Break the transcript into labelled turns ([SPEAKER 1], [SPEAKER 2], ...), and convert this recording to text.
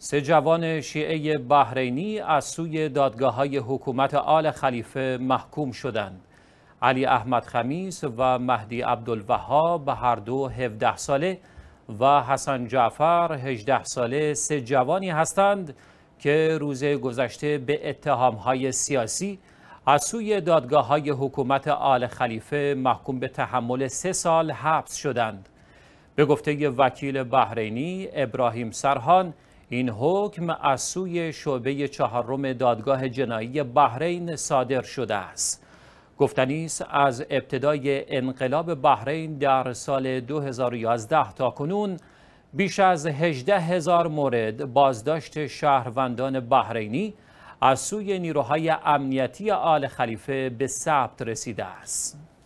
[SPEAKER 1] سه جوان شیعه بحرینی از سوی دادگاه های حکومت آل خلیفه محکوم شدند. علی احمد خمیس و مهدی عبدالوهاب هر دو 17 ساله و حسن جعفر 18 ساله سه جوانی هستند که روز گذشته به اتهام های سیاسی از سوی دادگاه های حکومت آل خلیفه محکوم به تحمل سه سال حبس شدند. به گفته وکیل بحرینی ابراهیم سرحان این حکم از سوی شعبه چهارم دادگاه جنایی بحرین صادر شده است گفتنی از ابتدای انقلاب بحرین در سال 2011 تا کنون بیش از 18 هزار مورد بازداشت شهروندان بحرینی از سوی نیروهای امنیتی آل خلیفه به ثبت رسیده است.